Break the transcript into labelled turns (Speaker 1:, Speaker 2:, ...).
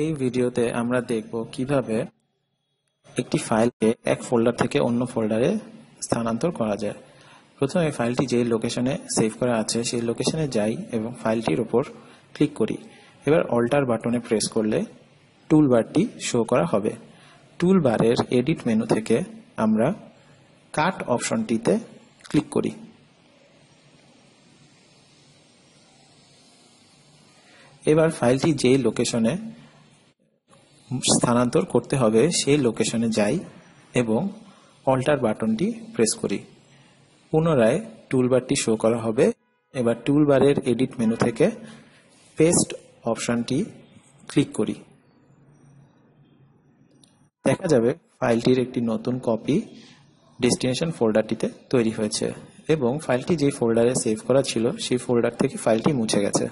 Speaker 1: এই ভিডিওতে আমরা দেখব কিভাবে একটি ফাইলকে এক ফোল্ডার থেকে অন্য ফোল্ডারে স্থানান্তর করা যায় প্রথমে ফাইলটি যে লোকেশনে সেভ করা আছে সেই লোকেশনে যাই এবং ফাইলটির ওপর ক্লিক করি এবার অল্টার বাটনে প্রেস করলে টুল বারটি শো করা হবে টুল বারের এডিট মেনু থেকে আমরা কাট অপশনটিতে ক্লিক করি এবার ফাইলটি যেই লোকেশনে স্থানান্তর করতে হবে সেই লোকেশনে যাই এবং অল্টার বাটনটি প্রেস করি পুনরায় টুলবারটি শো করা হবে এবার টুলবারের এডিট মেনু থেকে পেস্ট অপশনটি ক্লিক করি দেখা যাবে ফাইলটির একটি নতুন কপি ডেস্টিনেশন ফোল্ডারটিতে তৈরি হয়েছে এবং ফাইলটি যে ফোল্ডারে সেভ করা ছিল সেই ফোল্ডার থেকে ফাইলটি মুছে গেছে